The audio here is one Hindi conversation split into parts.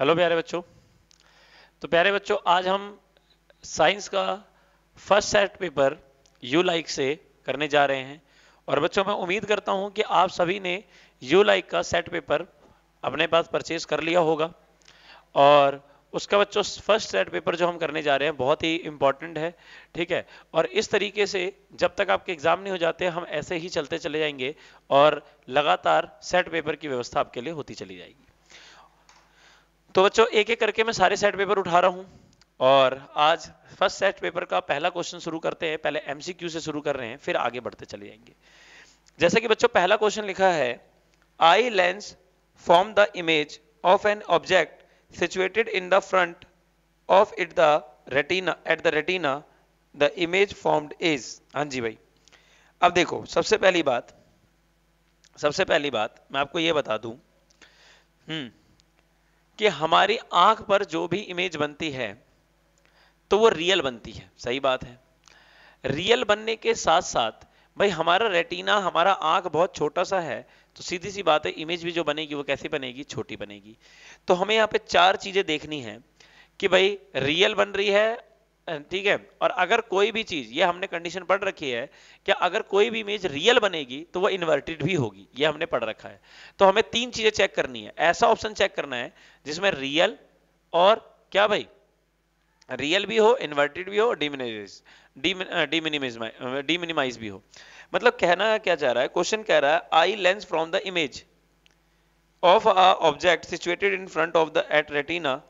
हेलो प्यारे बच्चों तो प्यारे बच्चों आज हम साइंस का first set paper U like से करने जा रहे हैं और बच्चों मैं उम्मीद करता हूं कि आप सभी ने यू लाइक का सेट पेपर अपने पास परचेज कर लिया होगा और उसका बच्चों फर्स्ट सेट पेपर जो हम करने जा रहे हैं बहुत ही इंपॉर्टेंट है ठीक है और इस तरीके से जब तक आपके एग्जाम नहीं हो जाते हम ऐसे ही चलते चले जाएंगे और लगातार सेट पेपर की व्यवस्था आपके लिए होती चली जाएगी तो बच्चों एक एक करके मैं सारे सेट पेपर उठा रहा हूं और आज फर्स्ट सेट पेपर का पहला क्वेश्चन शुरू करते हैं पहले एमसीक्यू से शुरू कर रहे हैं फिर आगे बढ़ते चले जाएंगे जैसे कि बच्चों पहला क्वेश्चन लिखा है eye lens form the image of an object situated in the front of it the retina at the retina the image formed is हाँ जी भाई अब देखो सबसे पहली बात सबसे पहली बात मैं आपको ये बता दू हम्म कि हमारी आंख पर जो भी इमेज बनती है तो वो रियल बनती है सही बात है रियल बनने के साथ साथ भाई हमारा रेटिना हमारा आंख बहुत छोटा सा है तो सीधी सी बात है इमेज भी जो बनेगी वो कैसी बनेगी छोटी बनेगी तो हमें यहाँ पे चार चीजें देखनी है कि भाई रियल बन रही है ठीक है और अगर कोई भी चीज ये हमने कंडीशन पढ़ रखी है कि अगर कोई भी इमेज रियल बनेगी तो वो इन्वर्टेड भी होगी ये हमने पढ़ रखा है तो हमें तीन चीजें चेक करनी है ऐसा ऑप्शन चेक करना है जिसमें रियल और क्या भाई रियल भी हो इन्वर्टेड भी हो डिमिनिमाइज डिमिनिमाइज भी हो मतलब कहना क्या चाह रहा है क्वेश्चन कह रहा है eye lens from the image of a object situated in front of the at retina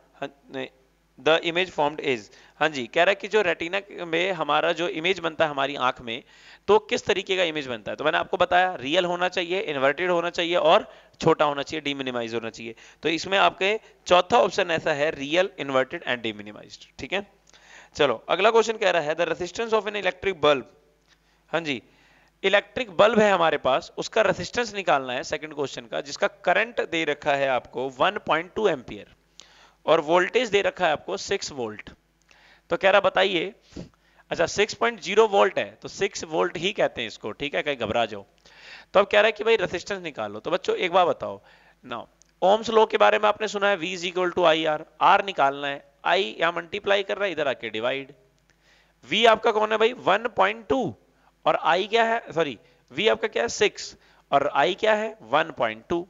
the image formed is हाँ जी कह रहा है कि जो रेटिना में हमारा जो इमेज बनता है हमारी आंख में तो किस तरीके का इमेज बनता है तो मैंने आपको बताया रियल होना चाहिए इन्वर्टेड होना चाहिए और छोटा होना चाहिए डिमिनिमाइज होना चाहिए तो इसमें आपके चौथा ऑप्शन ऐसा है रियल इन्वर्टेड एंड डिमिनिमाइज ठीक है चलो अगला क्वेश्चन कह रहा है the resistance of an electric bulb हाँ जी इलेक्ट्रिक बल्ब है हमारे पास उसका रेसिस्टेंस निकालना है सेकंड क्वेश्चन का जिसका करंट दे रखा है आपको 1.2 एम्पियर और वोल्टेज दे रखा है आपको 6 वोल्ट तो कह रहा बताइए अच्छा 6.0 वोल्ट है तो 6 वोल्ट ही कहते हैं इसको ठीक है कहीं घबरा जाओ तो अब कह रहा है कि भाई रेसिस्टेंस निकालो तो बच्चों एक बार बताओ ना ओम्स लॉ के बारे में आपने सुना है V is equal to I R R निकालना है आई या मल्टीप्लाई कर रहा है इधर आके डिवाइड वी आपका कौन है भाई 1.2 और आई क्या है सॉरी वी आपका क्या है सिक्स और आई क्या है 1.2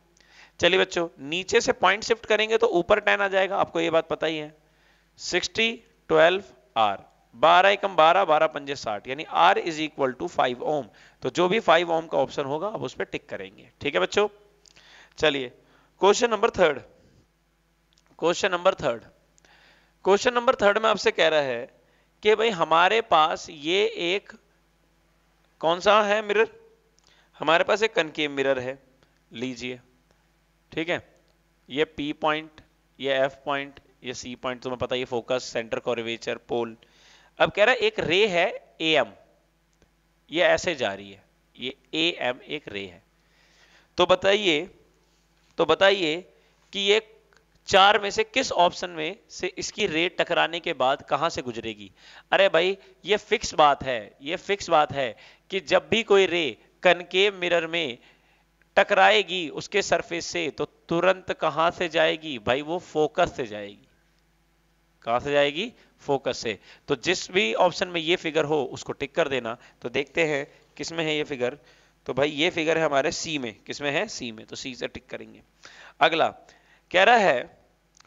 चलिए बच्चों नीचे से पॉइंट शिफ्ट करेंगे तो ऊपर टेन आ जाएगा आपको ये बात पता ही है 60 ट्वेल्व आर बारह एकम बारह बारह पंजे साठ यानी R is equal to five ohm तो जो भी फाइव ओम का ऑप्शन होगा आप उस पर टिक करेंगे ठीक है बच्चों चलिए question number third question number third question number third में आपसे कह रहा है कि भाई हमारे पास ये एक कौन सा है मिरर हमारे पास एक कनकेव मिरर है लीजिए ठीक है ये P पॉइंट ये F पॉइंट ये सी पॉइंट तुम्हें पता ये फोकस सेंटर कॉरिवेचर पोल अब कह रहा है एक रे है ए एम ये ऐसे जा रही है ये ए एम एक रे है तो बताइए तो बताइए कि ये चार में से किस ऑप्शन में से इसकी रेट टकराने के बाद कहां से गुजरेगी अरे भाई ये फिक्स बात है ये फिक्स बात है कि जब भी कोई रे कनकेव मिरर में टकराएगी उसके सरफेस से तो तुरंत कहां से जाएगी भाई वो फोकस से जाएगी कहाँ से जाएगी फोकस से तो जिस भी ऑप्शन में ये फिगर हो उसको टिक कर देना तो देखते हैं किस में है ये फिगर तो भाई ये फिगर है हमारे सी में किस में है सी में तो सी से टिक करेंगे अगला कह रहा है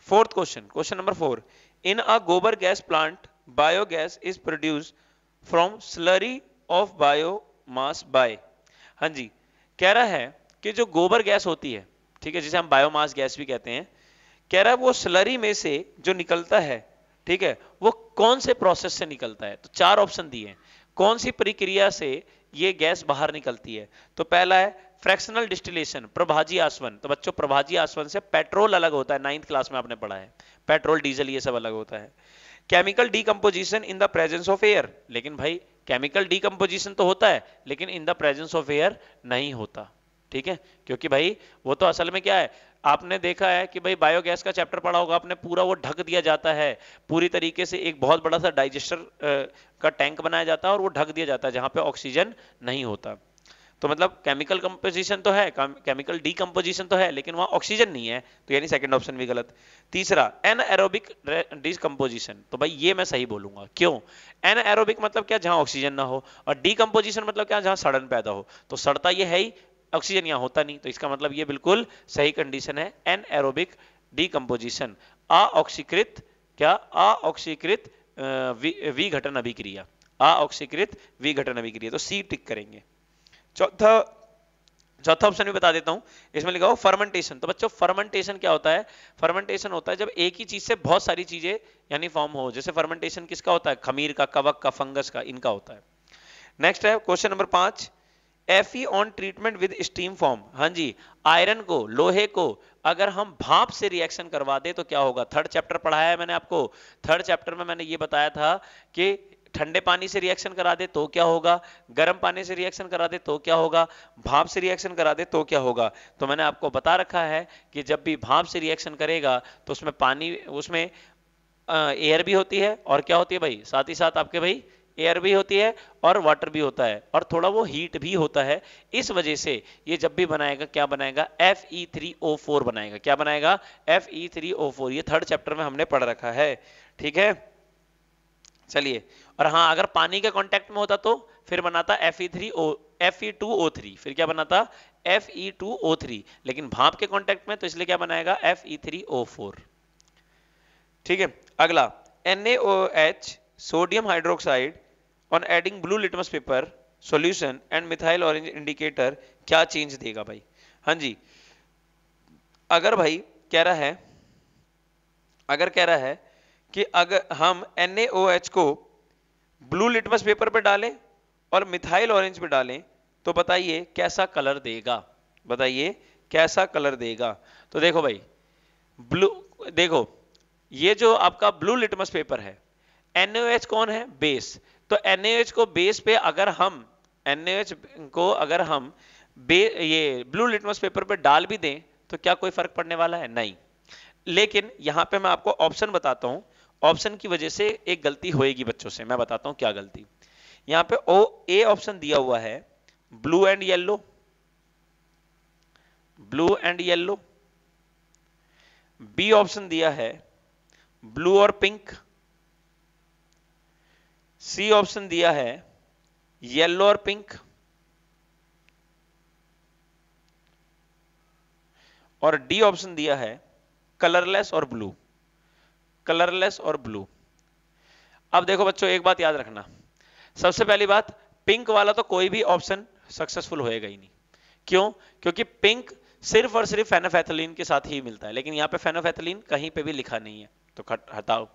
fourth question question number four in a gobar gas plant biogas is produce from slurry of biomass by हाँ जी कह रहा है कि जो गोबर गैस होती है ठीक है जिसे हम बायोमास गैस भी कहते हैं कह रहा है वो स्लरी में से जो निकलता है ठीक है वो कौन से प्रोसेस से निकलता है तो चार ऑप्शन दिए हैं कौन सी प्रक्रिया से ये गैस बाहर निकलती है तो पहला है फ्रैक्शनल डिस्टिलेशन प्रभाजी आसवन तो बच्चों प्रभाजी आसवन से पेट्रोल अलग होता है नाइन्थ क्लास में आपने पढ़ा है पेट्रोल डीजल ये सब अलग होता है chemical decomposition in the presence of air लेकिन भाई केमिकल डीकम्पोजिशन तो होता है लेकिन in the presence of air नहीं होता ठीक है क्योंकि भाई वो तो असल में क्या है आपने देखा है कि भाई बायोगैस का चैप्टर पढ़ा होगा आपने पूरा वो ढक दिया जाता है पूरी तरीके से एक बहुत बड़ा सा डाइजेस्टर का टैंक बनाया जाता है और वो ढक दिया जाता है जहाँ पे ऑक्सीजन नहीं होता तो मतलब केमिकल कंपोजिशन तो है केमिकल डीकम्पोजिशन तो है लेकिन वहां ऑक्सीजन नहीं है तो यानी सेकेंड ऑप्शन भी गलत तीसरा एन एरोबिक डिसकम्पोजिशन तो भाई ये मैं सही बोलूंगा क्यों एन एरोबिक मतलब क्या जहां ऑक्सीजन ना हो और डीकम्पोजिशन मतलब क्या जहां सड़न पैदा हो तो सड़ता ये है ही ऑक्सीजन यहाँ होता नहीं तो इसका मतलब ये बिल्कुल सही कंडीशन है एन एरोबिक डिकम्पोजिशन अऑक्सीकृत क्या अऑक्सीकृत विघटन अभिक्रिया अऑक्सीकृत विघटन अभिक्रिया तो सी टिक करेंगे चौथा चौथा ऑप्शन भी बता देता हूं इसमें लिखा हो फर्मेंटेशन तो बच्चों फर्मेंटेशन क्या होता है फर्मेंटेशन होता है जब एक ही चीज से बहुत सारी चीजें यानी फॉर्म हो जैसे फर्मेंटेशन किसका होता है खमीर का कवक का फंगस का इनका होता है नेक्स्ट है क्वेश्चन नंबर पांच F E on treatment with steam form हाँ जी आयरन को लोहे को अगर हम भाप से रिएक्शन करवा दे तो क्या होगा थर्ड चैप्टर पढ़ाया है मैंने आपको थर्ड चैप्टर में मैंने ये बताया था कि ठंडे पानी से रिएक्शन करा दे तो क्या होगा गर्म पानी से रिएक्शन करा दे तो क्या होगा भाप से रिएक्शन करा दे तो क्या होगा तो मैंने आपको बता रखा है कि जब भी भाप से रिएक्शन करेगा तो उसमें पानी उसमें एयर भी होती है और क्या होती है भाई साथ ही साथ आपके भाई एयर भी होती है और वाटर भी होता है और थोड़ा वो हीट भी होता है इस वजह से ये जब भी बनाएगा क्या बनाएगा F E three O four बनाएगा क्या बनाएगा F E three O four ये थर्ड चैप्टर में हमने पढ़ रखा है ठीक है चलिए और हाँ अगर पानी के कॉन्टेक्ट में होता तो फिर बनाता F E three O F E two O three फिर क्या बनाता F E two O three लेकिन भाप के कॉन्टेक्ट में तो इसलिए क्या बनाएगा F E three O four ठीक है अगला N A O H sodium hydroxide on adding blue litmus paper solution and methyl orange indicator क्या चेंज देगा भाई हाँ जी अगर भाई कह रहा है अगर कह रहा है कि अगर हम NaOH को ब्लू लिटमस पेपर पर डालें और मिथाइल ऑरेंज पे डालें तो बताइए कैसा कलर देगा बताइए कैसा कलर देगा तो देखो भाई ब्लू देखो ये जो आपका ब्लू लिटमस पेपर है NaOH कौन है बेस तो एनएच को बेस पे अगर हम एनएच को अगर हम बे ये ब्लू लिटमस पेपर पे डाल भी दें तो क्या कोई फर्क पड़ने वाला है नहीं लेकिन यहां पे मैं आपको ऑप्शन बताता हूं ऑप्शन की वजह से एक गलती होएगी बच्चों से मैं बताता हूं क्या गलती यहां पे ओ ए ऑप्शन दिया हुआ है blue and yellow blue and yellow B option दिया है ब्लू और पिंक सी ऑप्शन दिया है येलो और पिंक और डी ऑप्शन दिया है कलरलेस और ब्लू कलरलेस और ब्लू अब देखो बच्चों एक बात याद रखना सबसे पहली बात पिंक वाला तो कोई भी ऑप्शन सक्सेसफुल होएगा ही नहीं क्यों क्योंकि पिंक सिर्फ और सिर्फ फेनोफेथलीन के साथ ही मिलता है लेकिन यहां पे फेनोफेथलीन कहीं पे भी लिखा नहीं है तो हटाओ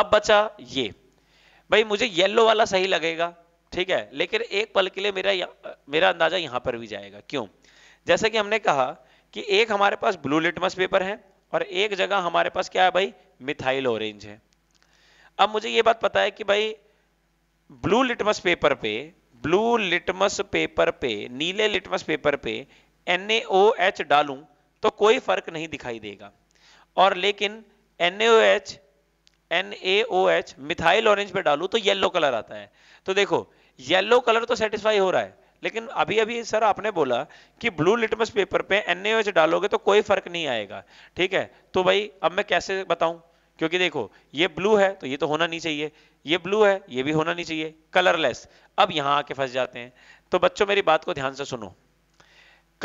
अब बचा ये भाई मुझे येलो वाला सही लगेगा ठीक है लेकिन एक पल के लिए मेरा मेरा अंदाजा यहां पर भी जाएगा क्यों जैसे कि हमने कहा कि एक हमारे पास ब्लू लिटमस पेपर है और एक जगह हमारे पास क्या है भाई मिथाइल ऑरेंज है अब मुझे यह बात पता है कि भाई ब्लू लिटमस पेपर पे ब्लू लिटमस पेपर पे नीले लिटमस पेपर पे एच डालूं तो कोई फर्क नहीं दिखाई देगा और लेकिन NaOH N A O H methyl orange पे डालू तो येलो कलर आता है तो देखो येलो कलर तो सेटिस्फाई हो रहा है लेकिन अभी अभी सर आपने बोला कि ब्लू लिटमस पेपर पे एन डालोगे तो कोई फर्क नहीं आएगा ठीक है तो भाई अब मैं कैसे बताऊं क्योंकि देखो ये ब्लू है तो ये तो होना नहीं चाहिए ये ब्लू है ये भी होना नहीं चाहिए कलरलेस अब यहां आके फंस जाते हैं तो बच्चों मेरी बात को ध्यान से सुनो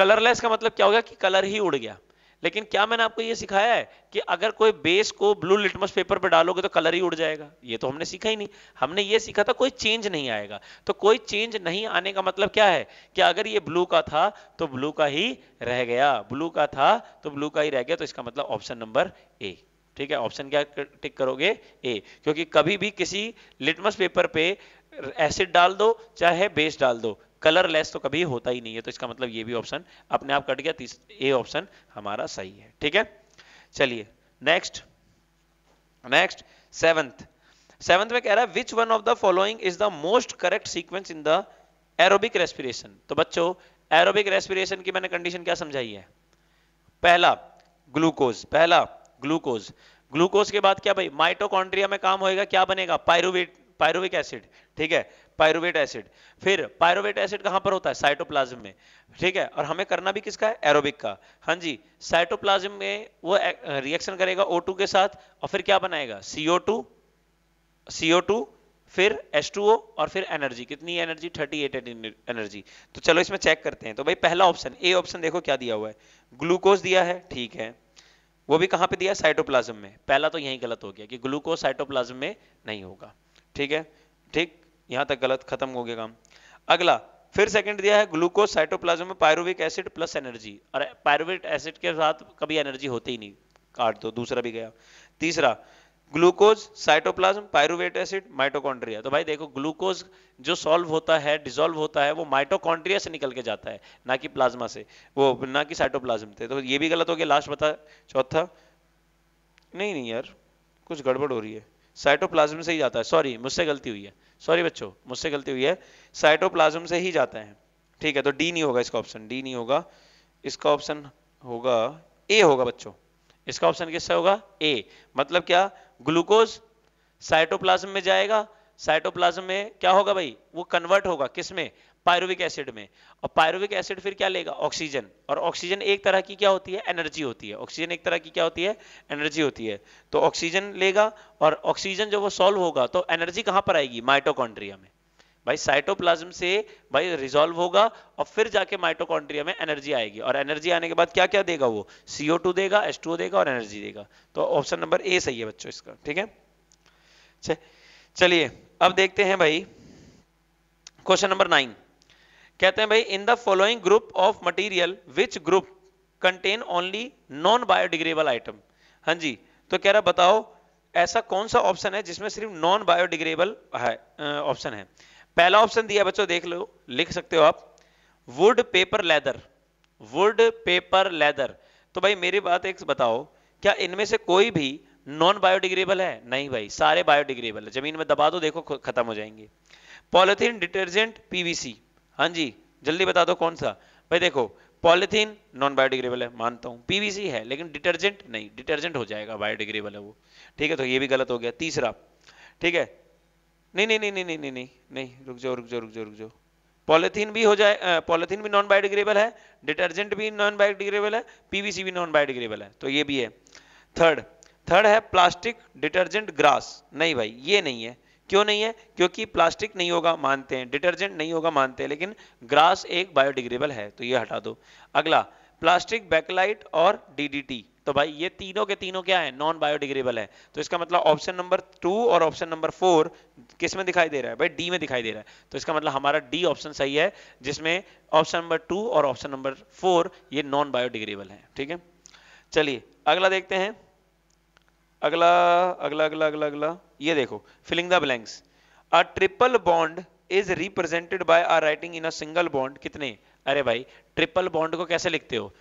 कलरलेस का मतलब क्या हो गया कि कलर ही उड़ गया लेकिन क्या मैंने आपको ये सिखाया है कि अगर कोई बेस को ब्लू लिटमस पेपर पर डालोगे तो कलर ही उड़ जाएगा ये तो हमने सीखा ही नहीं हमने ये सीखा था कोई चेंज नहीं आएगा तो कोई चेंज नहीं आने का मतलब क्या है कि अगर ये ब्लू का था तो ब्लू का ही रह गया ब्लू का था तो ब्लू का ही रह गया तो इसका मतलब ऑप्शन नंबर ए ठीक है ऑप्शन क्या टिक करोगे ए क्योंकि कभी भी किसी लिटमस पेपर पे एसिड डाल दो चाहे बेस डाल दो कलरलेस तो कभी होता ही नहीं है तो इसका मतलब ये भी ऑप्शन अपने आप कट गया ए ऑप्शन हमारा सही है ठीक है चलिए नेक्स्ट नेक्स्ट सेवंथ सेवंथ में कह रहा है which one of the following is the most correct sequence in the aerobic respiration तो बच्चों एरोबिक रेस्पिरेशन की मैंने कंडीशन क्या समझाई है पहला ग्लूकोज पहला ग्लूकोज ग्लूकोज के बाद क्या भाई माइटोकॉन्ड्रिया में काम होएगा क्या बनेगा पायरुवेट पायरुविक एसिड ठीक है पायरोवेट एसिड फिर पायरोवेट एसिड कहां पर होता है साइटोप्लाज्म में ठीक है और हमें करना भी किसका है एरोबिक का हाँ जी साइटोप्लाज्म में वो रिएक्शन करेगा O2 के साथ और फिर क्या बनाएगा CO2 CO2 फिर H2O और फिर एनर्जी कितनी एनर्जी 38 एनर्जी तो चलो इसमें चेक करते हैं तो भाई पहला ऑप्शन ए ऑप्शन देखो क्या दिया हुआ है ग्लूकोज दिया है ठीक है वो भी कहां पे दिया साइटोप्लाज्म में पहला तो यही गलत हो गया कि ग्लूकोज साइटोप्लाज्म में नहीं होगा ठीक है ठीक यहां तक गलत खत्म हो गया काम अगला फिर सेकंड दिया है ग्लूकोज साइटोप्लाज्म में पायरोविक एसिड प्लस एनर्जी और पायरोविक एसिड के साथ कभी एनर्जी होती ही नहीं काट दो दूसरा भी गया तीसरा glucose cytoplasm pyruvate acid mitochondria तो भाई देखो ग्लूकोज जो सॉल्व होता है डिसॉल्व होता है वो माइटोकॉन्ड्रिया से निकल के जाता है ना कि प्लाज्मा से वो ना कि साइटोप्लाज्म से तो ये भी गलत हो गया लास्ट बता चौथा नहीं नहीं यार कुछ गड़बड़ हो रही है साइटोप्लाज्म से ही जाता है सॉरी मुझसे गलती हुई है सॉरी बच्चों मुझसे गलती हुई है साइटोप्लाज्म से ही जाता है ठीक है तो डी नहीं होगा इसका ऑप्शन डी नहीं होगा इसका ऑप्शन होगा ए होगा बच्चों इसका ऑप्शन किससे होगा ए मतलब क्या ग्लूकोज साइटोप्लाज्म में जाएगा साइटोप्लाज्म में क्या होगा भाई वो कन्वर्ट होगा किसमें पायरुविक एसिड में और पायरुविक एसिड फिर क्या लेगा ऑक्सीजन और ऑक्सीजन एक तरह की क्या होती है एनर्जी होती है ऑक्सीजन एक तरह की क्या होती है एनर्जी होती है तो ऑक्सीजन लेगा और ऑक्सीजन जब वो सॉल्व होगा तो एनर्जी कहां पर आएगी माइटोकॉन्ड्रिया में भाई साइटोप्लाज्म से भाई रिजोल्व होगा और फिर जाके माइटोकॉन्ड्रिया में एनर्जी आएगी और एनर्जी आने के बाद क्या क्या देगा वो सीओ देगा एस देगा और एनर्जी देगा तो ऑप्शन नंबर ए सही है बच्चों इसका ठीक है चलिए अब देखते हैं भाई क्वेश्चन नंबर नाइन कहते हैं भाई in the following group of material which group contain only non biodegradable item हाँ जी तो कह रहा बताओ ऐसा कौन सा ऑप्शन है जिसमें सिर्फ नॉन बायोडिग्रेबल है ऑप्शन है पहला ऑप्शन दिया बच्चों देख लो लिख सकते हो आप wood paper leather wood paper leather तो भाई मेरी बात एक बताओ क्या इनमें से कोई भी नॉन बायोडिग्रेबल है नहीं भाई सारे बायोडिग्रेबल है जमीन में दबा दो देखो खत्म हो जाएंगे पॉलिथीन डिटर्जेंट पीवीसी हाँ जी जल्दी बता दो कौन सा भाई देखो पॉलिथीन नॉन बायोडिग्रेबल है मानता हूँ पीवीसी है लेकिन डिटर्जेंट नहीं डिटर्जेंट हो जाएगा बायोडिग्रेबल है वो ठीक है तो ये भी गलत हो गया तीसरा ठीक है नहीं नहीं नहीं नहीं नहीं नहीं नहीं रुक जाओ रुक जाओ रुक जाओ रुक जाओ पॉलिथीन भी हो जाए पॉलिथीन भी नॉन बायोडिग्रेबल है डिटर्जेंट भी नॉन बायोडिग्रेबल है पीवीसी भी नॉन बायोडिग्रेबल है तो ये भी है थर्ड थर्ड है प्लास्टिक डिटर्जेंट ग्रास नहीं भाई ये नहीं है क्यों नहीं है क्योंकि प्लास्टिक नहीं होगा मानते हैं डिटर्जेंट नहीं होगा मानते हैं लेकिन ग्रास एक बायोडिग्रेबल है तो ये हटा दो अगला प्लास्टिक बैकलाइट और डीडीटी तो भाई ये तीनों के तीनों क्या है नॉन बायोडिग्रेबल है तो इसका मतलब ऑप्शन नंबर टू और ऑप्शन नंबर फोर किस में दिखाई दे रहा है भाई डी में दिखाई दे रहा है तो इसका मतलब हमारा डी ऑप्शन सही है जिसमें ऑप्शन नंबर टू और ऑप्शन नंबर फोर ये नॉन बायोडिग्रेबल है ठीक है चलिए अगला देखते हैं अगला अगला अगला अगला अगला ये देखो filling the blanks a triple bond is represented by are writing in a single bond कितने अरे भाई ट्रिपल बॉन्ड को कैसे लिखते हो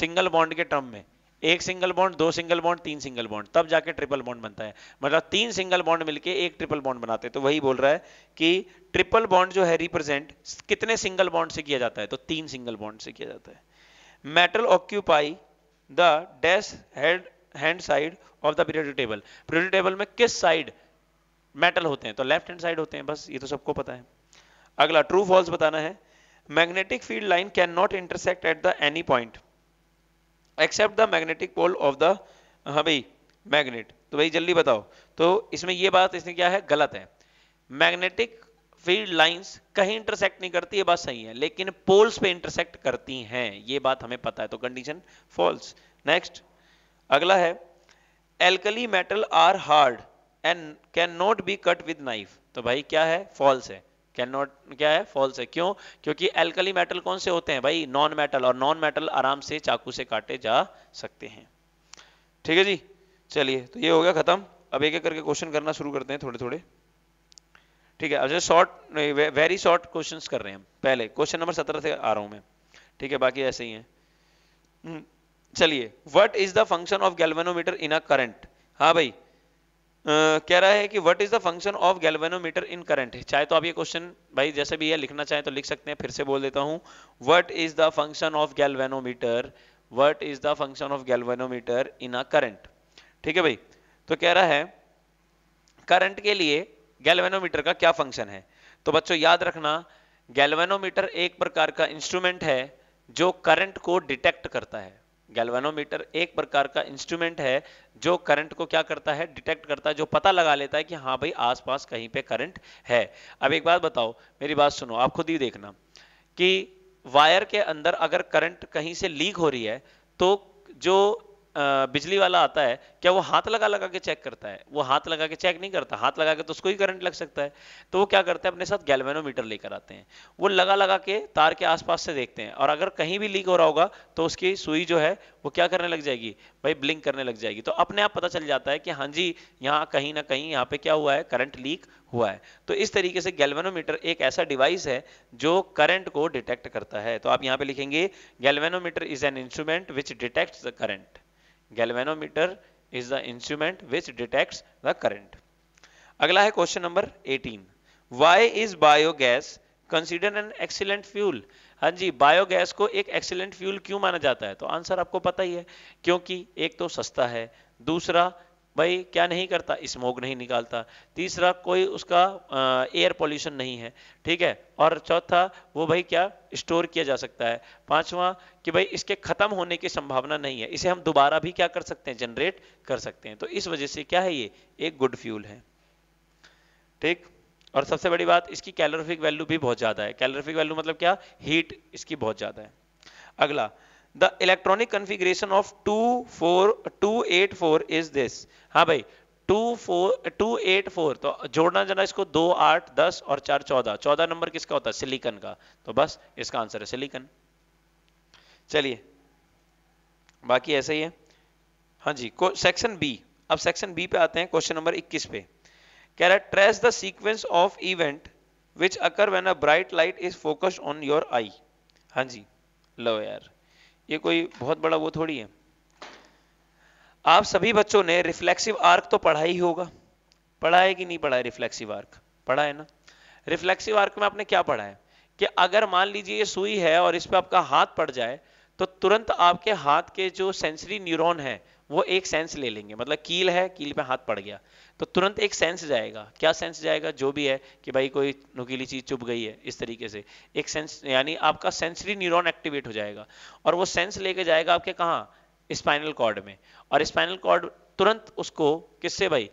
सिंगल बॉन्ड के टर्म में एक सिंगल बॉन्ड दो सिंगल बॉन्ड तीन सिंगल बॉन्ड तब जाके ट्रिपल बॉन्ड बनता है मतलब तीन सिंगल बॉन्ड मिलके एक ट्रिपल बॉन्ड बनाते हैं तो वही बोल रहा है कि ट्रिपल बॉन्ड जो है रिप्रेजेंट कितने सिंगल बॉन्ड से किया जाता है तो तीन सिंगल बॉन्ड से किया जाता है metal occupy the dash head hand side of the periodic table periodic table में किस साइड मेटल होते हैं तो लेफ्ट हैंड साइड होते हैं बस ये तो सबको पता है अगला ट्रू फॉल्स बताना है magnetic field line can not intersect at the any point except the magnetic pole of the हाँ भाई मैग्नेट तो भाई जल्दी बताओ तो इसमें ये बात इसने क्या है गलत है मैग्नेटिक फील्ड लाइंस कहीं इंटरसेक्ट नहीं करती ये बात सही है लेकिन पोल्स पे इंटरसेक्ट करती हैं ये बात हमें पता है तो कंडीशन फॉल्स नेक्स्ट अगला है alkali metal are hard and can not be cut with knife तो भाई क्या है फॉल्स है कैन नॉट क्या है फॉल्स है क्यों क्योंकि एल्कली मेटल कौन से होते हैं भाई नॉन मेटल और नॉन मेटल आराम से चाकू से काटे जा सकते हैं ठीक है जी चलिए तो ये हो गया खत्म अब एक एक करके क्वेश्चन करना शुरू करते हैं थोड़े थोड़े ठीक है अब जो शॉर्ट वेरी शॉर्ट क्वेश्चन कर रहे हैं हम पहले क्वेश्चन नंबर सत्रह से आ रहा हूं मैं ठीक है बाकी ऐसे ही है हम्म, चलिए what is the function of galvanometer in a current हाँ भाई कह रहा है कि what is the function of galvanometer in current चाहे तो आप ये क्वेश्चन भाई जैसे भी है लिखना चाहे तो लिख सकते हैं फिर से बोल देता हूँ what is the function of galvanometer what is the function of galvanometer in a current ठीक है भाई तो कह रहा है करंट के लिए गैल्वेनोमीटर का क्या फंक्शन है तो बच्चों याद रखना गैल्वेनोमीटर एक प्रकार का इंस्ट्रूमेंट है जो करंट को डिटेक्ट करता है गैल्वेनोमीटर एक प्रकार का इंस्ट्रूमेंट है जो करंट को क्या करता है डिटेक्ट करता है जो पता लगा लेता है कि हाँ भाई आसपास कहीं पे करंट है अब एक बात बताओ मेरी बात सुनो आप खुद ही देखना कि वायर के अंदर अगर करंट कहीं से लीक हो रही है तो जो बिजली वाला आता है क्या वो हाथ लगा लगा के चेक करता है वो हाथ लगा के चेक नहीं करता हाथ लगा के तो उसको ही करंट लग सकता है तो वो क्या करते हैं अपने साथ गैल्वेनोमीटर लेकर आते हैं वो लगा लगा के तार के आसपास से देखते हैं और अगर कहीं भी लीक हो रहा होगा तो उसकी सुई जो है वो क्या करने लग जाएगी भाई ब्लिंक करने लग जाएगी तो अपने आप पता चल जाता है कि हाँ जी यहाँ कहीं ना कहीं यहाँ पे क्या हुआ है करंट लीक हुआ है तो इस तरीके से गैल्वेनोमीटर एक ऐसा डिवाइस है जो करंट को डिटेक्ट करता है तो आप यहाँ पे लिखेंगे galvanometer is an instrument which detect the current galvanometer is the instrument which detect the current अगला है question number 18 why is biogas consider an excellent fuel हाँ जी बायोगैस को एक एक्सीलेंट फ्यूल क्यों माना जाता है तो आंसर आपको पता ही है क्योंकि एक तो सस्ता है दूसरा भाई क्या नहीं करता स्मोक नहीं निकालता तीसरा कोई उसका एयर पोल्यूशन नहीं है ठीक है और चौथा वो भाई क्या स्टोर किया जा सकता है पांचवा कि भाई इसके ख़त्म होने की संभावना नहीं है इसे हम दोबारा भी क्या कर सकते हैं जनरेट कर सकते हैं तो इस वजह से क्या है ये एक गुड फ्यूल है ठीक और सबसे बड़ी बात इसकी कैलोरफिक वैल्यू भी बहुत ज़्यादा है कैलोरफिक वैल्यू मतलब क्या हीट इसकी बहुत ज़्यादा है अगला the electronic configuration of two four two eight four is this हाँ भाई two four two eight four तो जोड़ना जाना इसको दो आठ दस और चार चौदह चौदह नंबर किसका होता है सिलिकन का तो बस इसका आंसर है सिलिकन चलिए बाकी ऐसा ही है हाँ जी सेक्शन बी अब सेक्शन बी पे आते हैं क्वेश्चन नंबर इक्कीस पे कह रहा है trace the sequence of event which occur when a bright light is focused on your eye हाँ जी लो यार ये कोई बहुत बड़ा वो थोड़ी है आप सभी बच्चों ने रिफ्लेक्सिव आर्क तो पढ़ा ही होगा पढ़ा है कि नहीं पढ़ा है रिफ्लेक्सिव आर्क पढ़ा है ना रिफ्लेक्सिव आर्क में आपने क्या पढ़ा है कि अगर मान लीजिए ये सुई है और इस पर आपका हाथ पड़ जाए तो तुरंत आपके हाथ के जो सेंसरी न्यूरॉन है वो एक सेंस ले लेंगे मतलब कील है कील पे हाथ पड़ गया तो तुरंत एक सेंस जाएगा क्या सेंस जाएगा जो भी है कि भाई कोई नुकीली चीज चुप गई है इस तरीके से एक सेंस यानी आपका सेंसरी न्यूरॉन एक्टिवेट हो जाएगा और वो सेंस लेके जाएगा आपके कहाँ स्पाइनल कॉर्ड में और स्पाइनल कॉर्ड तुरंत उसको किससे भाई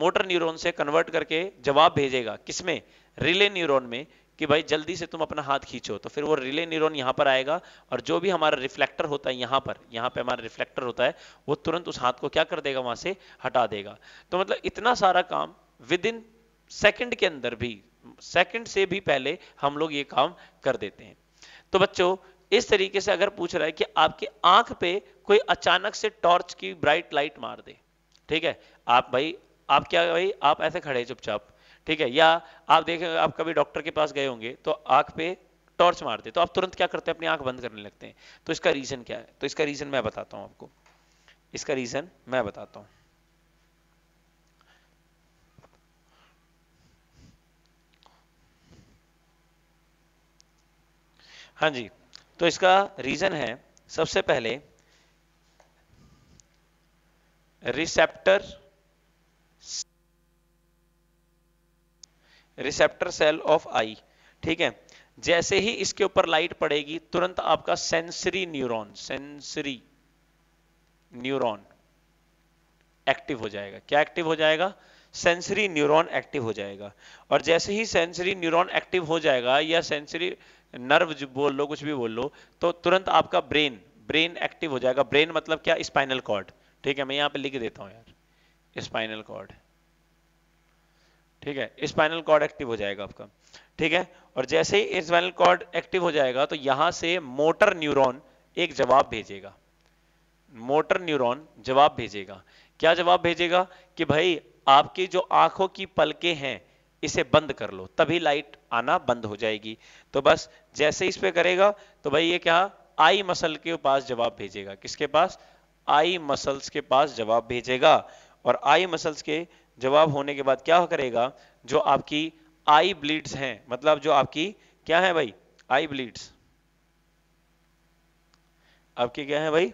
मोटर न्यूरोन से कन्वर्ट करके जवाब भेजेगा किसमें रिले न्यूरोन में कि भाई जल्दी से तुम अपना हाथ खींचो तो फिर वो रिले न्यूरॉन यहाँ पर आएगा और जो भी हमारा रिफ्लेक्टर होता है यहाँ पर यहाँ पे हमारा रिफ्लेक्टर होता है वो तुरंत उस हाथ को क्या कर देगा वहां से हटा देगा तो मतलब इतना सारा काम विद इन सेकेंड के अंदर भी सेकेंड से भी पहले हम लोग ये काम कर देते हैं तो बच्चों इस तरीके से अगर पूछ रहा है कि आपके आंख पे कोई अचानक से टॉर्च की ब्राइट लाइट मार दे ठीक है आप भाई आप क्या भाई आप ऐसे खड़े चुपचाप ठीक है या आप देखें आप कभी डॉक्टर के पास गए होंगे तो आंख पे टॉर्च मारते तो आप तुरंत क्या करते हैं अपनी आंख बंद करने लगते हैं तो इसका रीजन क्या है तो इसका रीजन मैं बताता हूं आपको इसका रीजन मैं बताता हूं हाँ जी तो इसका रीजन है सबसे पहले receptor receptor cell of eye ठीक है जैसे ही इसके ऊपर लाइट पड़ेगी तुरंत आपका sensory neuron sensory neuron active हो जाएगा क्या एक्टिव हो जाएगा सेंसरी न्यूरॉन एक्टिव हो जाएगा और जैसे ही सेंसरी न्यूरॉन एक्टिव हो जाएगा या सेंसरी नर्व बोल लो कुछ भी बोल लो तो तुरंत आपका ब्रेन ब्रेन एक्टिव हो जाएगा ब्रेन मतलब क्या स्पाइनल कॉर्ड ठीक है मैं यहां पे लिख देता हूं यार स्पाइनल कॉर्ड ठीक है स्पाइनल कॉर्ड एक्टिव हो जाएगा आपका ठीक है और जैसे ही स्पाइनल कॉर्ड एक्टिव हो जाएगा तो यहां से मोटर न्यूरॉन एक जवाब भेजेगा मोटर न्यूरॉन जवाब भेजेगा क्या जवाब भेजेगा कि भाई आपकी जो आंखों की पलके हैं इसे बंद कर लो तभी लाइट आना बंद हो जाएगी तो बस जैसे इस पे करेगा तो भाई ये क्या आई मसल के पास जवाब भेजेगा किसके पास आई मसल्स के पास जवाब भेजेगा और आई मसल्स के जवाब होने के बाद क्या करेगा जो आपकी आई ब्लीड्स हैं मतलब जो आपकी क्या है भाई आई ब्लीड्स आपकी क्या है भाई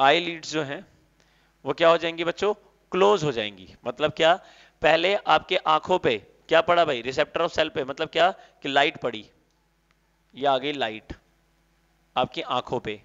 आई लीड्स जो हैं वो क्या हो जाएंगी बच्चों क्लोज हो जाएंगी मतलब क्या पहले आपके आंखों पे क्या पड़ा भाई रिसेप्टर ऑफ सेल पे मतलब क्या कि लाइट पड़ी ये आ गई लाइट आपकी आंखों पे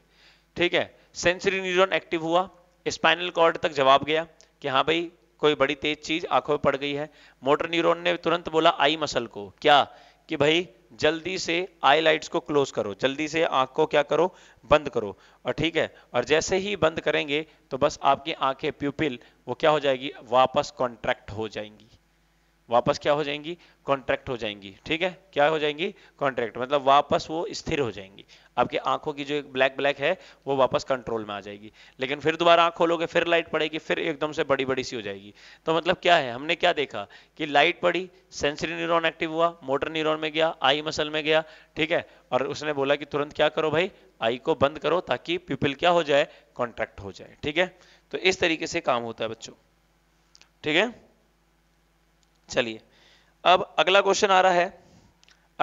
ठीक है सेंसरी न्यूरॉन एक्टिव हुआ स्पाइनल कॉर्ड तक जवाब गया कि हाँ भाई कोई बड़ी तेज चीज आंखों में पड़ गई है मोटर न्यूरॉन ने तुरंत बोला आई मसल को क्या कि भाई जल्दी से आई लाइट्स को क्लोज करो जल्दी से आंख को क्या करो बंद करो और ठीक है और जैसे ही बंद करेंगे तो बस आपकी आंखें प्यूपिल वो क्या हो जाएगी वापस कॉन्ट्रैक्ट हो जाएंगी वापस क्या हो जाएंगी कॉन्ट्रैक्ट हो जाएंगी ठीक है क्या हो जाएंगी कॉन्ट्रैक्ट मतलब वापस वो स्थिर हो जाएंगी आपकी आंखों की जो एक ब्लैक ब्लैक है वो वापस कंट्रोल में आ जाएगी लेकिन फिर दोबारा आंख खोलोगे फिर लाइट पड़ेगी फिर एकदम से बड़ी बड़ी सी हो जाएगी तो मतलब क्या है हमने क्या देखा कि लाइट पड़ी सेंसरी न्यूरोन एक्टिव हुआ मोटर न्यूरोन में गया आई मसल में गया ठीक है और उसने बोला कि तुरंत क्या करो भाई आई को बंद करो ताकि पीपल क्या हो जाए कॉन्ट्रैक्ट हो जाए ठीक है तो इस तरीके से काम होता है बच्चों ठीक है चलिए अब अगला क्वेश्चन आ रहा है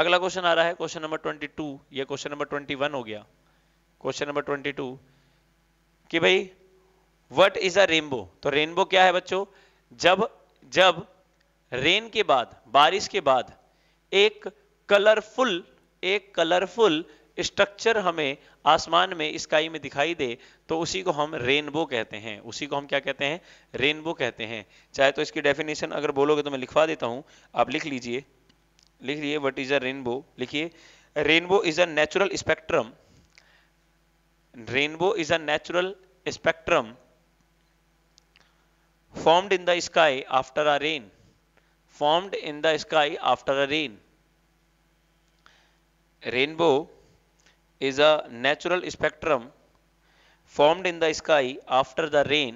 अगला क्वेश्चन आ रहा है क्वेश्चन नंबर ट्वेंटी टू या क्वेश्चन नंबर ट्वेंटी वन हो गया क्वेश्चन नंबर ट्वेंटी टू कि भाई व्हाट इज अ रेनबो तो रेनबो क्या है बच्चों जब जब रेन के बाद बारिश के बाद एक कलरफुल एक कलरफुल स्ट्रक्चर हमें आसमान में स्काई में दिखाई दे तो उसी को हम रेनबो कहते हैं उसी को हम क्या कहते हैं रेनबो कहते हैं चाहे तो इसकी डेफिनेशन अगर बोलोगे तो मैं लिखवा देता हूं आप लिख लीजिए लिख लिए वट इज अ रेनबो लिखिए rainbow is a natural spectrum rainbow is a natural spectrum formed in the sky after a rain formed in the sky after a rain rainbow is a natural spectrum formed in the sky after the rain.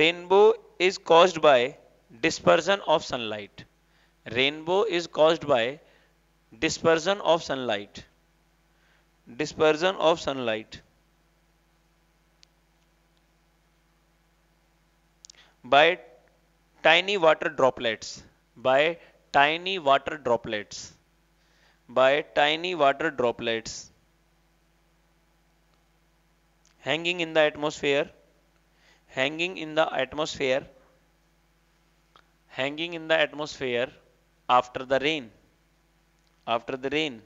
Rainbow is caused by dispersion of sunlight. Rainbow is caused by dispersion of sunlight. Dispersion of sunlight. By tiny water droplets. By tiny water droplets by tiny water droplets hanging in the atmosphere hanging in the atmosphere hanging in the atmosphere after the rain after the rain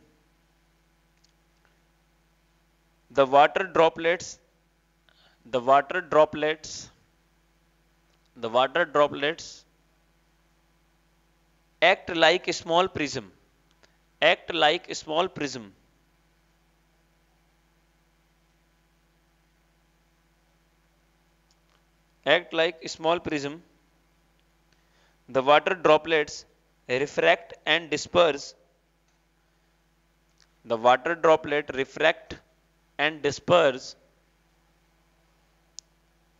the water droplets the water droplets the water droplets act like a small prism act like a small prism act like a small prism the water droplets refract and disperse the water droplet refract and disperse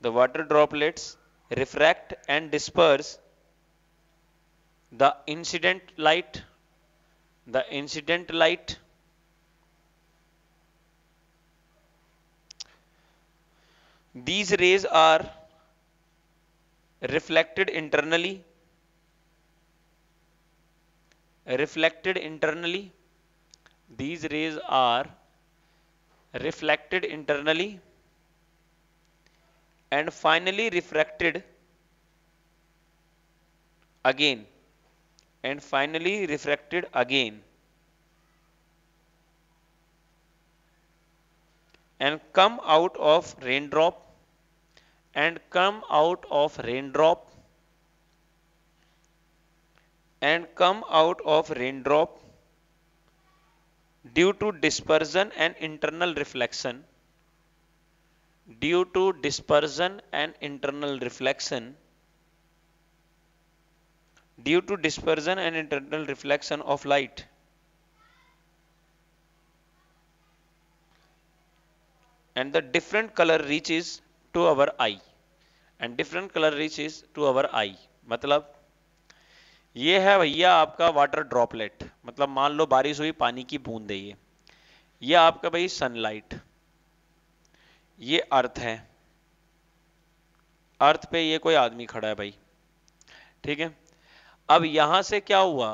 the water droplets refract and disperse the incident light the incident light these rays are reflected internally reflected internally these rays are reflected internally and finally refracted again and finally refracted again and come out of raindrop and come out of raindrop and come out of raindrop due to dispersion and internal reflection due to dispersion and internal reflection due to dispersion and internal reflection of light And the different color reaches to our eye and different colour reaches to our eye मतलब ये है भैया आपका वाटर ड्रॉपलेट मतलब मान लो बारिश हुई पानी की बूंद है ये ये आपका भाई सनलाइट ये अर्थ है अर्थ पे ये कोई आदमी खड़ा है भाई ठीक है अब यहां से क्या हुआ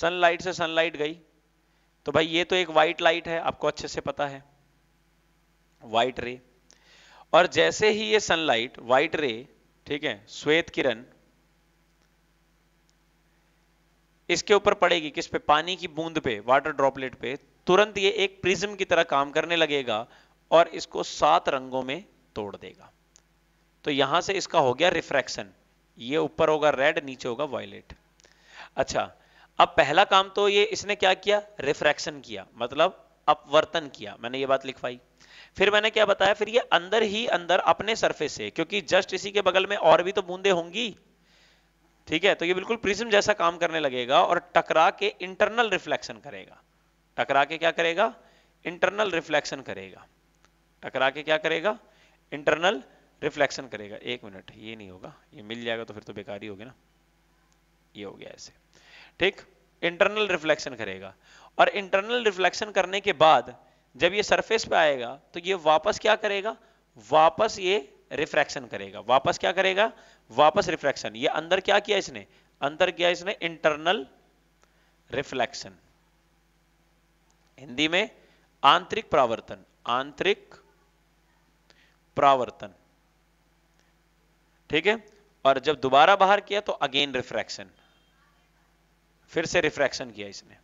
सनलाइट से सनलाइट गई तो भाई ये तो एक व्हाइट लाइट है आपको अच्छे से पता है वाइट रे और जैसे ही ये सनलाइट व्हाइट रे ठीक है श्वेत किरण इसके ऊपर पड़ेगी किस पे पानी की बूंद पे वाटर ड्रॉपलेट पे तुरंत ये एक प्रिज्म की तरह काम करने लगेगा और इसको सात रंगों में तोड़ देगा तो यहां से इसका हो गया रिफ्रैक्शन ये ऊपर होगा रेड नीचे होगा वायलेट अच्छा अब पहला काम तो ये इसने क्या किया रिफ्रैक्शन किया मतलब अपवर्तन किया मैंने ये बात लिखवाई फिर मैंने क्या बताया फिर ये अंदर ही अंदर अपने सरफेस से क्योंकि जस्ट इसी के बगल में और भी तो बूंदे होंगी ठीक है तो ये बिल्कुल प्रिज्म जैसा काम करने लगेगा और टकरा के इंटरनल रिफ्लेक्शन करेगा टकरा के क्या करेगा इंटरनल रिफ्लेक्शन करेगा टकरा के क्या करेगा इंटरनल रिफ्लेक्शन करेगा एक मिनट ये नहीं होगा ये मिल जाएगा तो फिर तो बेकार ही होगी ना ये हो गया ऐसे ठीक इंटरनल रिफ्लेक्शन करेगा और इंटरनल रिफ्लेक्शन करने के बाद जब ये सरफेस पे आएगा तो ये वापस क्या करेगा वापस ये रिफ्रैक्शन करेगा वापस क्या करेगा वापस रिफ्रैक्शन ये अंदर क्या किया इसने अंदर किया इसने इंटरनल रिफ्लेक्शन हिंदी में आंतरिक प्रावर्तन आंतरिक प्रावर्तन ठीक है और जब दोबारा बाहर किया तो अगेन रिफ्रैक्शन फिर से रिफ्रैक्शन किया इसने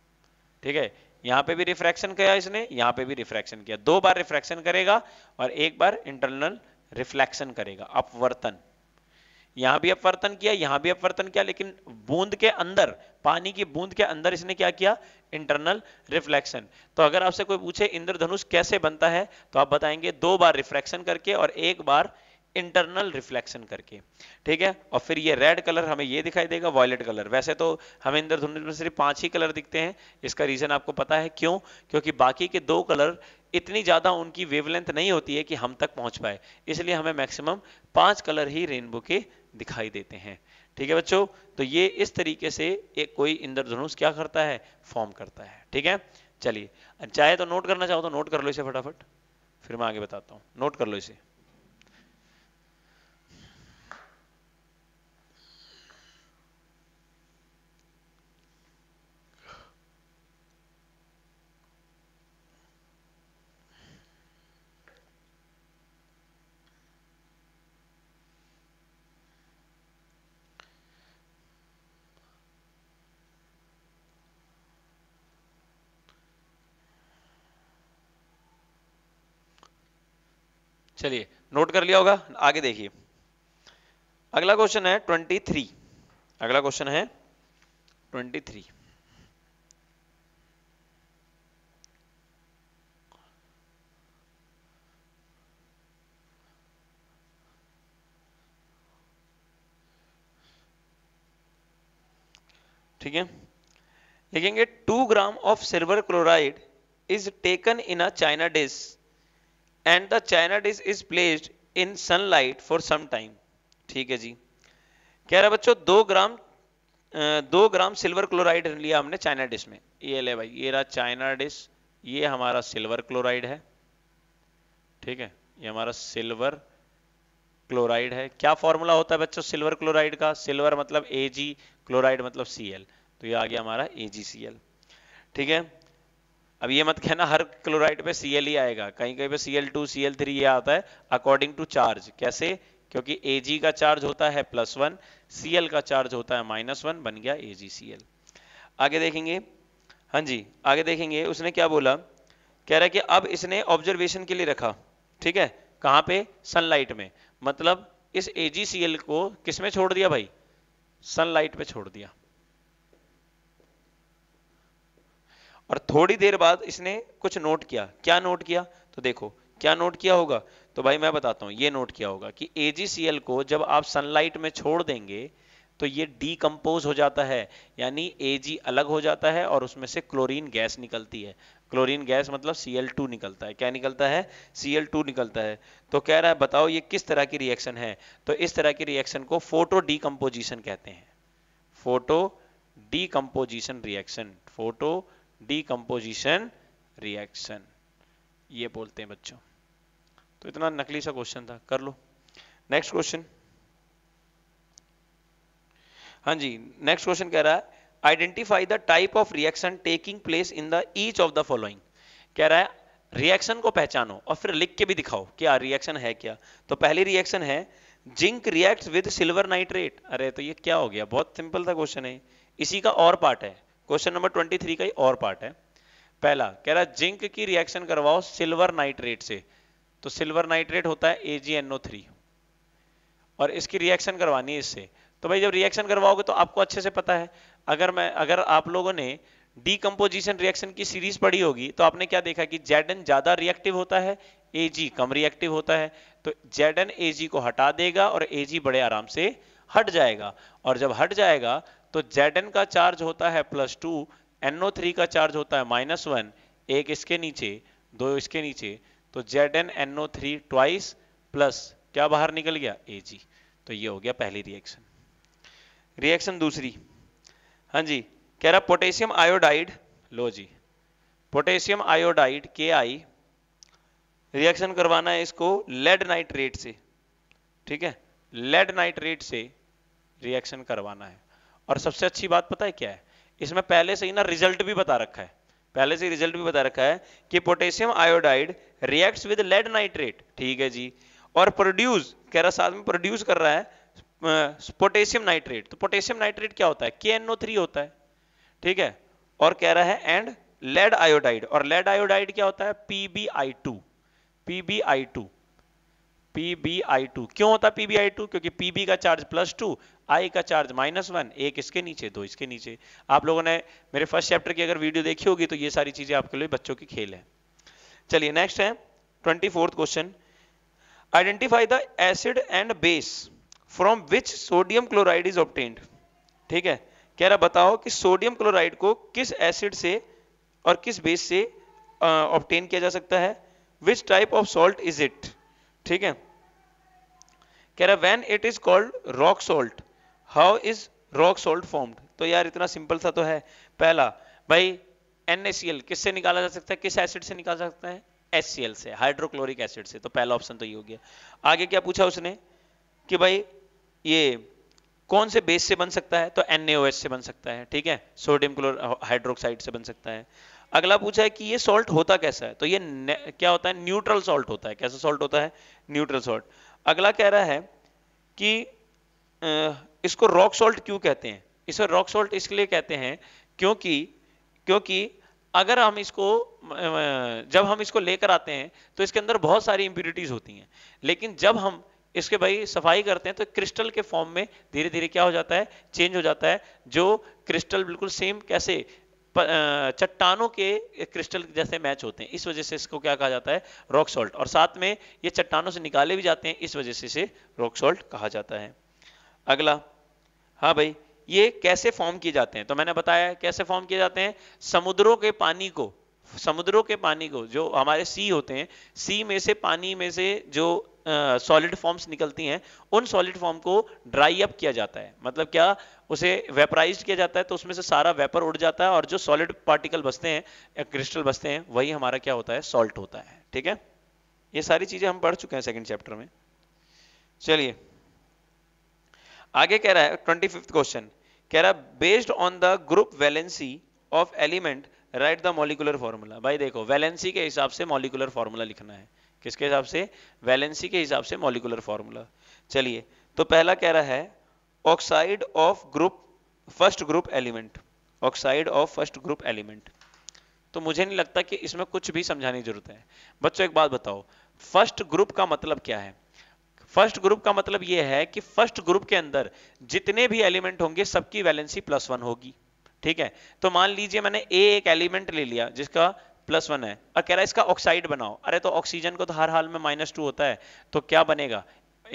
ठीक है यहां पे भी रिफ्रैक्शन किया इसने यहां पे भी रिफ्रैक्शन किया दो बार रिफ्रैक्शन करेगा और एक बार इंटरनल रिफ्लेक्शन करेगा अपवर्तन यहां भी अपवर्तन किया यहां भी अपवर्तन किया लेकिन बूंद के अंदर पानी की बूंद के अंदर इसने क्या किया इंटरनल रिफ्लेक्शन तो अगर आपसे कोई पूछे इंद्रधनुष कैसे बनता है तो आप बताएंगे दो बार रिफ्रैक्शन करके और एक बार इंटरनल रिफ्लेक्शन करके ठीक है और फिर ये रेड कलर हमें ये दिखाई देगा वॉयलेट कलर वैसे तो हमें इंद्रधनुष में सिर्फ पांच ही कलर दिखते हैं इसका रीजन आपको पता है क्यों क्योंकि बाकी के दो कलर इतनी ज़्यादा उनकी वेवलेंथ नहीं होती है कि हम तक पहुंच पाए इसलिए हमें मैक्सिमम पांच कलर ही रेनबो के दिखाई देते हैं ठीक है बच्चों तो ये इस तरीके से एक कोई इंद्रधनुष क्या करता है फॉर्म करता है ठीक है चलिए चाहे तो नोट करना चाहो तो नोट कर लो इसे फटाफट फिर मैं आगे बताता हूँ नोट कर लो इसे चलिए नोट कर लिया होगा आगे देखिए अगला क्वेश्चन है 23 अगला क्वेश्चन है 23 ठीक है लिखेंगे two gram of silver chloride is taken in a china dish and the china dish is placed in sunlight for some time ठीक है जी कह रहा बच्चों दो ग्राम दो ग्राम सिल्वर क्लोराइड लिया हमने चाइना डिश में ये ले भाई ये रहा चाइना डिश ये हमारा सिल्वर क्लोराइड है ठीक है ये हमारा सिल्वर क्लोराइड है क्या फॉर्मूला होता है बच्चों सिल्वर क्लोराइड का सिल्वर मतलब ए क्लोराइड मतलब सी तो ये आ गया हमारा ए ठीक है अब ये मत कहना हर क्लोराइड पे सी ही आएगा कहीं कहीं पे C L two C L three ये आता है अकॉर्डिंग टू चार्ज कैसे क्योंकि जी का चार्ज होता है प्लस वन सी एल का चार्ज होता है माइनस वन बन गया ए जी सी एल आगे देखेंगे हाँ जी आगे देखेंगे उसने क्या बोला कह रहा है कि अब इसने ऑब्जर्वेशन के लिए रखा ठीक है कहाँ पे सनलाइट में मतलब इस ए को किस में छोड़ दिया भाई सनलाइट पे छोड़ दिया और थोड़ी देर बाद इसने कुछ नोट किया क्या नोट किया तो देखो क्या नोट किया होगा तो भाई मैं बताता हूं ये नोट किया होगा कि एजीसीएल को जब आप सनलाइट में छोड़ देंगे तो ये डीकम्पोज हो जाता है यानी एजी अलग हो जाता है और उसमें से क्लोरीन गैस निकलती है क्लोरीन गैस मतलब Cl2 निकलता है क्या निकलता है Cl2 निकलता है तो कह रहा है बताओ ये किस तरह की रिएक्शन है तो इस तरह की रिएक्शन को फोटो डीकम्पोजिशन कहते हैं photo decomposition reaction photo decomposition reaction ये बोलते हैं बच्चों तो इतना नकली सा क्वेश्चन था कर लो नेक्स्ट क्वेश्चन हाँ जी नेक्स्ट क्वेश्चन कह रहा है identify the type of reaction taking place in the each of the following कह रहा है रिएक्शन को पहचानो और फिर लिख के भी दिखाओ क्या रिएक्शन है क्या तो पहली रिएक्शन है zinc react with silver nitrate अरे तो ये क्या हो गया बहुत सिंपल था क्वेश्चन है इसी का और पार्ट है क्वेश्चन नंबर ट्वेंटी थ्री का ही और पार्ट है पहला कह रहा जिंक की रिएक्शन करवाओ सिल्वर नाइट्रेट से तो सिल्वर नाइट्रेट होता है AgNO3 और इसकी रिएक्शन करवानी है इससे तो भाई जब रिएक्शन करवाओगे तो आपको अच्छे से पता है अगर मैं अगर आप लोगों ने डीकम्पोजिशन रिएक्शन की सीरीज पढ़ी होगी तो आपने क्या देखा कि जेडन ज्यादा रिएक्टिव होता है Ag कम रिएक्टिव होता है तो Zn Ag को हटा देगा और Ag बड़े आराम से हट जाएगा और जब हट जाएगा तो जेड का चार्ज होता है प्लस टू थ्री का चार्ज होता है माइनस वन एक इसके नीचे दो इसके नीचे तो Z N NO three twice plus क्या बाहर निकल गया ए जी तो ये हो गया पहली रिएक्शन रिएक्शन दूसरी हाँ जी कह रहा पोटेशियम आयोडाइड लो जी potassium iodide K I reaction करवाना है इसको लेड नाइट्रेट से ठीक है लेड नाइट्रेट से रिएक्शन करवाना है और सबसे अच्छी बात पता है क्या है इसमें पहले से ही ना रिजल्ट भी बता रखा है पहले से रिजल्ट भी बता रखा है कि potassium iodide reacts with lead nitrate ठीक है जी और प्रोड्यूस कह रहा साथ में प्रोड्यूस कर रहा है पोटेशियम नाइट्रेट तो पोटेशियम नाइट्रेट क्या होता है के होता है ठीक है और कह रहा है एंड लेड आयोडाइड और लेड आयोडाइड क्या होता है PbI two PbI two PbI two क्यों होता है पीबीआई टू क्योंकि पीबी का चार्ज प्लस टू आई का चार्ज माइनस वन एक इसके नीचे दो इसके नीचे आप लोगों ने मेरे फर्स्ट चैप्टर की अगर वीडियो देखी होगी तो ये सारी चीजें आपके लिए बच्चों की खेल है चलिए नेक्स्ट है twenty question identify the acid and base from which sodium chloride is obtained ठीक है कह रहा बताओ कि सोडियम क्लोराइड को किस एसिड से और किस बेस से ऑप्टेन किया जा सकता है which type of salt is it ठीक है कह रहा when it is called rock salt how is rock salt formed तो यार इतना सिंपल सा तो है पहला भाई NaCl किससे निकाला जा सकता है किस एसिड से निकाला जा सकता है HCl से हाइड्रोक्लोरिक एसिड से तो पहला ऑप्शन तो ये हो गया आगे क्या पूछा उसने कि भाई ये कौन से बेस से बन सकता है तो NaOH से बन सकता है ठीक है सोडियम क्लोर हाइड्रोक्साइड से बन सकता है अगला पूछा है कि ये सॉल्ट होता कैसा है तो ये क्या होता है न्यूट्रल सॉल्ट होता है कैसा सॉल्ट होता है न्यूट्रल सॉल्ट अगला कह रहा है कि इसको रॉक सॉल्ट क्यों कहते हैं इसे रॉक सॉल्ट इसलिए कहते हैं क्योंकि क्योंकि अगर हम इसको जब हम इसको लेकर आते हैं तो इसके अंदर बहुत सारी इंप्यूरिटीज होती हैं लेकिन जब हम इसके भाई सफाई करते हैं तो क्रिस्टल के फॉर्म में धीरे धीरे क्या हो जाता है चेंज हो जाता है जो क्रिस्टल बिल्कुल सेम कैसे चट्टानों के क्रिस्टल जैसे मैच होते हैं इस वजह से इसको क्या कहा जाता है रॉक सॉल्ट और साथ में ये चट्टानों से निकाले भी जाते हैं इस वजह से इसे रॉक सॉल्ट कहा जाता है अगला हाँ भाई ये कैसे फॉर्म किए जाते हैं तो मैंने बताया कैसे फॉर्म किए जाते हैं समुद्रों के पानी को समुद्रों के पानी को जो हमारे सी होते हैं सी में से पानी में से जो सॉलिड फॉर्म्स निकलती हैं उन सॉलिड फॉर्म को ड्राई अप किया जाता है मतलब क्या उसे वेपराइज किया जाता है तो उसमें से सारा वेपर उड़ जाता है और जो सॉलिड पार्टिकल बसते हैं या क्रिस्टल बसते हैं वही हमारा क्या होता है सॉल्ट होता है ठीक है ये सारी चीजें हम पढ़ चुके हैं सेकेंड चैप्टर में चलिए आगे कह रहा है ट्वेंटी क्वेश्चन कह रहा है based on the group valency of element write the molecular formula भाई देखो वैलेंसी के हिसाब से मॉलिकुलर फॉर्मूला लिखना है किसके हिसाब से वैलेंसी के हिसाब से मॉलिकुलर फॉर्मूला चलिए तो पहला कह रहा है oxide of group first group element oxide of first group element तो मुझे नहीं लगता कि इसमें कुछ भी समझाने की जरूरत है बच्चों एक बात बताओ फर्स्ट ग्रुप का मतलब क्या है फर्स्ट ग्रुप का मतलब यह है कि फर्स्ट ग्रुप के अंदर जितने भी एलिमेंट होंगे सबकी वैलेंसी प्लस वन होगी ठीक है तो मान लीजिए मैंने ए एक एलिमेंट ले लिया जिसका प्लस वन है और कह रहा है इसका ऑक्साइड बनाओ अरे तो ऑक्सीजन को तो हर हाल में माइनस टू होता है तो क्या बनेगा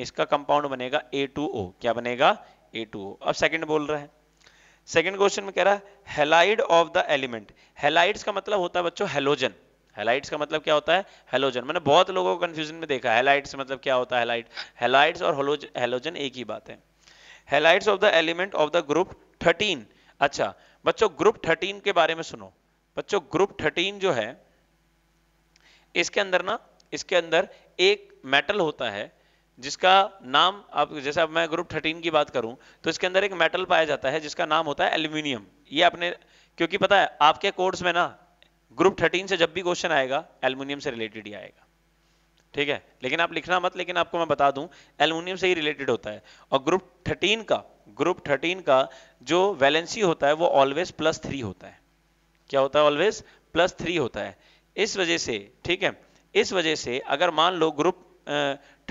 इसका कंपाउंड बनेगा ए टू ओ क्या बनेगा ए टू ओ अब सेकेंड बोल रहा है सेकेंड क्वेश्चन में कह रहा है halide of the element halides का मतलब होता है बच्चों हेलोजन हेलाइट्स का मतलब क्या होता है हेलोजन मैंने बहुत लोगों को कंफ्यूजन में देखा हेलाइट्स मतलब क्या होता है हेलाइट हेलाइट्स और हेलोजन एक ही बात है halides of the element of the group 13 अच्छा बच्चों ग्रुप 13 के बारे में सुनो बच्चों ग्रुप 13 जो है इसके अंदर ना इसके अंदर एक मेटल होता है जिसका नाम आप जैसे अब मैं ग्रुप 13 की बात करूं तो इसके अंदर एक मेटल पाया जाता है जिसका नाम होता है एल्यूमिनियम ये आपने क्योंकि पता है आपके कोर्स में ना ग्रुप थर्टीन से जब भी क्वेश्चन आएगा एल्यूमिनियम से रिलेटेड ही आएगा ठीक है लेकिन आप लिखना मत लेकिन आपको मैं बता दूं एल्यूमिनियम से ही रिलेटेड होता है और ग्रुप थर्टीन का ग्रुप थर्टीन का जो वैलेंसी होता है वो ऑलवेज प्लस थ्री होता है क्या होता है ऑलवेज प्लस थ्री होता है इस वजह से ठीक है इस वजह से अगर मान लो ग्रुप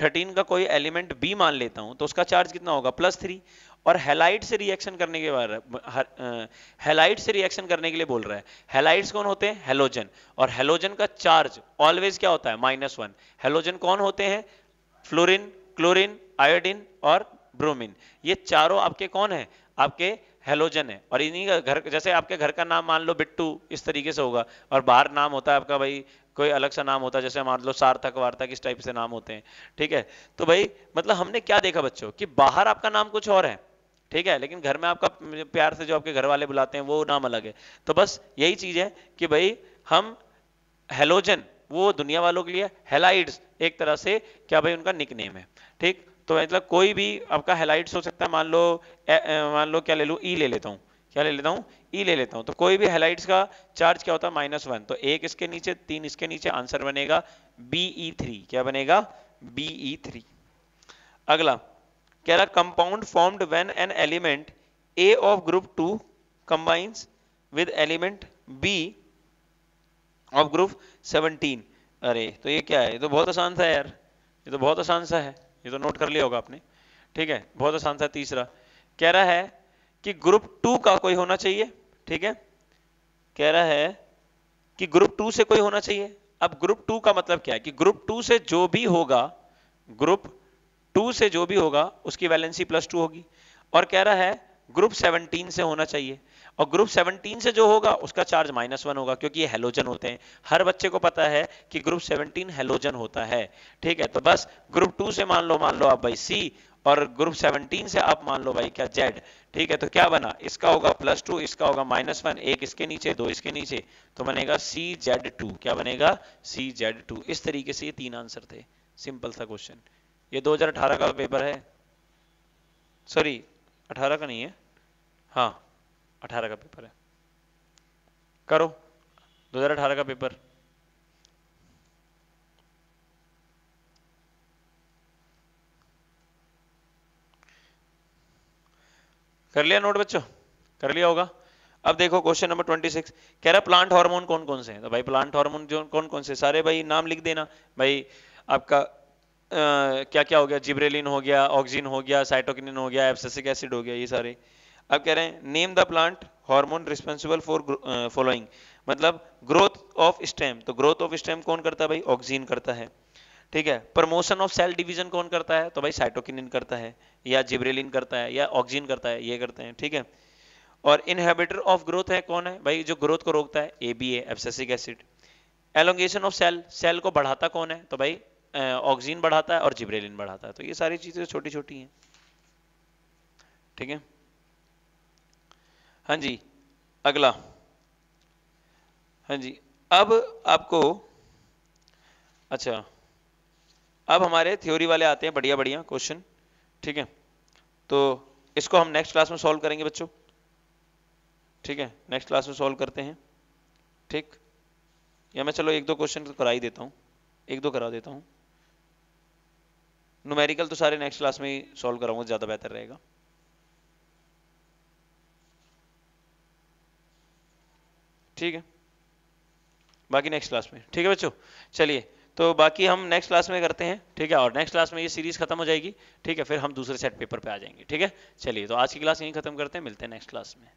थर्टीन का कोई एलिमेंट बी मान लेता हूं तो उसका चार्ज कितना होगा प्लस थ्री और हेलाइट से रिएक्शन करने के बारे हेलाइट से रिएक्शन करने के लिए बोल रहा है हेलाइट्स कौन होते हैं हेलोजन और हेलोजन का चार्ज ऑलवेज क्या होता है माइनस वन हेलोजन कौन होते हैं फ्लोरिन क्लोरिन आयोडिन और ब्रोमिन ये चारों आपके कौन है आपके हेलोजन है और इन्हीं का घर जैसे आपके घर का नाम मान लो बिट्टू इस तरीके से होगा और बाहर नाम होता है आपका भाई कोई अलग सा नाम होता है जैसे मान लो सार्थक वार्थक इस टाइप से नाम होते हैं ठीक है तो भाई मतलब हमने क्या देखा बच्चों कि बाहर आपका नाम कुछ और है ठीक है लेकिन घर में आपका प्यार से जो आपके घर वाले बुलाते हैं वो नाम अलग है तो बस यही चीज है कि भाई हम हेलोजन वो दुनिया वालों के लिए हेलाइड्स एक तरह से क्या भाई उनका निक नेम है ठीक तो मतलब कोई भी आपका हेलाइड्स हो सकता है मान लो मान लो क्या ले लू ई ले लेता हूँ क्या ले लेता हूँ ई ले लेता हूँ तो कोई भी हेलाइड्स का चार्ज क्या होता है माइनस वन तो एक इसके नीचे तीन इसके नीचे आंसर बनेगा बी ई थ्री क्या बनेगा बी ई थ्री अगला कह रहा compound formed when an element A of group two combines with element B of group 17 अरे तो ये क्या है ये तो बहुत आसान है यार ये तो बहुत आसान सा है ये तो नोट कर लिया होगा आपने ठीक है बहुत आसान सा तीसरा कह रहा है कि ग्रुप टू का कोई होना चाहिए ठीक है कह रहा है कि ग्रुप टू से कोई होना चाहिए अब ग्रुप टू का मतलब क्या है कि ग्रुप टू से जो भी होगा ग्रुप टू से जो भी होगा उसकी वैलेंसी प्लस टू होगी और कह रहा है ग्रुप 17 से होना चाहिए और ग्रुप 17 से जो होगा उसका चार्ज माइनस वन होगा क्योंकि ये हेलोजन होते हैं हर बच्चे को पता है कि ग्रुप 17 हेलोजन होता है ठीक है तो बस ग्रुप टू से मान लो मान लो आप भाई सी और ग्रुप 17 से आप मान लो भाई क्या जेड ठीक है तो क्या बना इसका होगा प्लस टू इसका होगा माइनस वन एक इसके नीचे दो इसके नीचे तो बनेगा सी जेड टू क्या बनेगा सी जेड टू इस तरीके से ये तीन आंसर थे सिंपल सा क्वेश्चन ये 2018 का पेपर है सॉरी 18 का नहीं है हाँ 18 का पेपर है करो 2018 का पेपर कर लिया नोट बच्चों कर लिया होगा अब देखो क्वेश्चन नंबर 26 कह रहा प्लांट हार्मोन कौन कौन से हैं तो भाई प्लांट हार्मोन जो कौन कौन से सारे भाई नाम लिख देना भाई आपका क्या क्या हो गया जिब्रेलिन हो गया ऑक्सीजन हो गया साइटोकिन हो गया एब्सेसिक एसिड हो गया ये सारे अब कह रहे हैं name the plant hormone responsible for following मतलब ग्रोथ ऑफ स्टेम तो ग्रोथ ऑफ स्टेम कौन करता है भाई ऑक्सीजन करता है ठीक है प्रमोशन ऑफ सेल डिवीजन कौन करता है तो भाई साइटोकिन करता है या जिब्रेलिन करता है या ऑक्सीजन करता है ये करते हैं ठीक है और इनहेबिटर ऑफ ग्रोथ है कौन है भाई जो ग्रोथ को रोकता है A B abscisic acid elongation of cell cell को बढ़ाता कौन है तो भाई ऑक्सीजन बढ़ाता है और जिब्रेलिन बढ़ाता है तो ये सारी चीज़ें छोटी छोटी हैं ठीक है हाँ जी अगला हाँ जी अब आपको अच्छा अब हमारे थ्योरी वाले आते हैं बढ़िया बढ़िया क्वेश्चन ठीक है तो इसको हम नेक्स्ट क्लास में सॉल्व करेंगे बच्चों ठीक है नेक्स्ट क्लास में सॉल्व करते हैं ठीक या मैं चलो एक दो क्वेश्चन तो करा ही देता हूँ एक दो करा देता हूँ न्यूमेरिकल तो सारे नेक्स्ट क्लास में ही सॉल्व कराऊंगा ज़्यादा बेहतर रहेगा ठीक है बाकी नेक्स्ट क्लास में ठीक है बच्चों चलिए तो बाकी हम नेक्स्ट क्लास में करते हैं ठीक है और नेक्स्ट क्लास में ये सीरीज खत्म हो जाएगी ठीक है फिर हम दूसरे सेट पेपर पे आ जाएंगे ठीक है चलिए तो आज की क्लास यहीं खत्म करते हैं मिलते हैं नेक्स्ट क्लास में